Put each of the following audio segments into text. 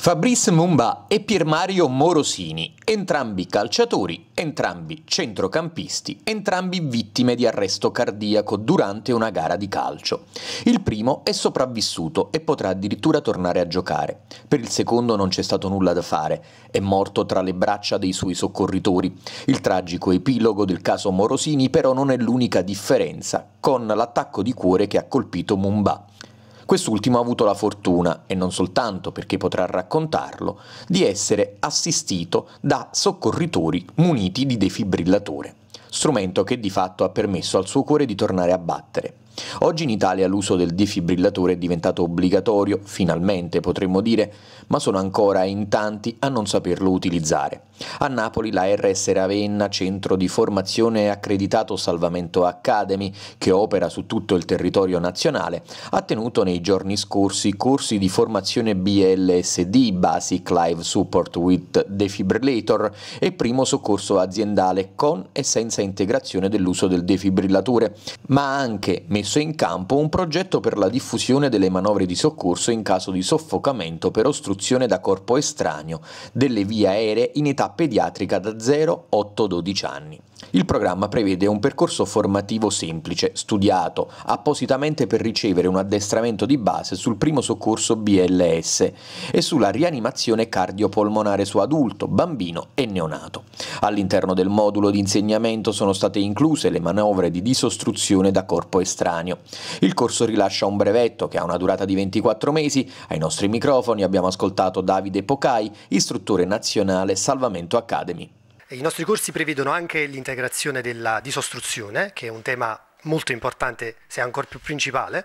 Fabrice Mumba e Piermario Morosini, entrambi calciatori, entrambi centrocampisti, entrambi vittime di arresto cardiaco durante una gara di calcio. Il primo è sopravvissuto e potrà addirittura tornare a giocare. Per il secondo non c'è stato nulla da fare, è morto tra le braccia dei suoi soccorritori. Il tragico epilogo del caso Morosini però non è l'unica differenza con l'attacco di cuore che ha colpito Mumba. Quest'ultimo ha avuto la fortuna, e non soltanto perché potrà raccontarlo, di essere assistito da soccorritori muniti di defibrillatore strumento che di fatto ha permesso al suo cuore di tornare a battere. Oggi in Italia l'uso del defibrillatore è diventato obbligatorio, finalmente potremmo dire, ma sono ancora in tanti a non saperlo utilizzare. A Napoli la RS Ravenna, centro di formazione accreditato Salvamento Academy, che opera su tutto il territorio nazionale, ha tenuto nei giorni scorsi corsi di formazione BLSD, Basic Live Support with Defibrillator e primo soccorso aziendale con e senza integrazione dell'uso del defibrillatore, ma anche messo messo in campo un progetto per la diffusione delle manovre di soccorso in caso di soffocamento per ostruzione da corpo estraneo delle vie aeree in età pediatrica da 0, 8, 12 anni. Il programma prevede un percorso formativo semplice, studiato appositamente per ricevere un addestramento di base sul primo soccorso BLS e sulla rianimazione cardiopolmonare su adulto, bambino e neonato. All'interno del modulo di insegnamento sono state incluse le manovre di disostruzione da corpo estraneo Cattaneo. Il corso rilascia un brevetto che ha una durata di 24 mesi. Ai nostri microfoni abbiamo ascoltato Davide Pocai, istruttore nazionale Salvamento Academy. I nostri corsi prevedono anche l'integrazione della disostruzione, che è un tema molto importante, se ancora più principale,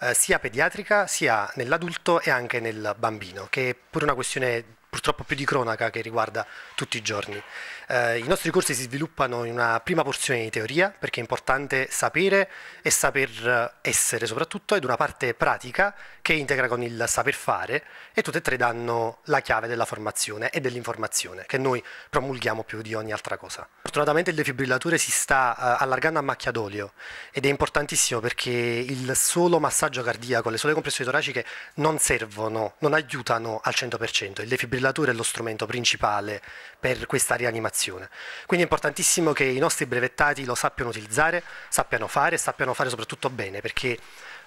eh, sia pediatrica sia nell'adulto e anche nel bambino, che è pure una questione purtroppo più di cronaca che riguarda tutti i giorni. Eh, I nostri corsi si sviluppano in una prima porzione di teoria, perché è importante sapere e saper essere soprattutto, ed una parte pratica che integra con il saper fare, e tutte e tre danno la chiave della formazione e dell'informazione, che noi promulghiamo più di ogni altra cosa. Fortunatamente il defibrillatore si sta eh, allargando a macchia d'olio, ed è importantissimo perché il solo massaggio cardiaco, le sole compressioni toraciche non servono, non aiutano al 100%. Il defibrillatore legislatura è lo strumento principale per questa rianimazione. Quindi è importantissimo che i nostri brevettati lo sappiano utilizzare, sappiano fare e sappiano fare soprattutto bene, perché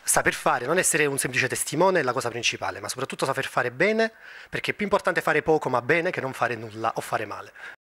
saper fare, non essere un semplice testimone è la cosa principale, ma soprattutto saper fare bene, perché è più importante fare poco ma bene che non fare nulla o fare male.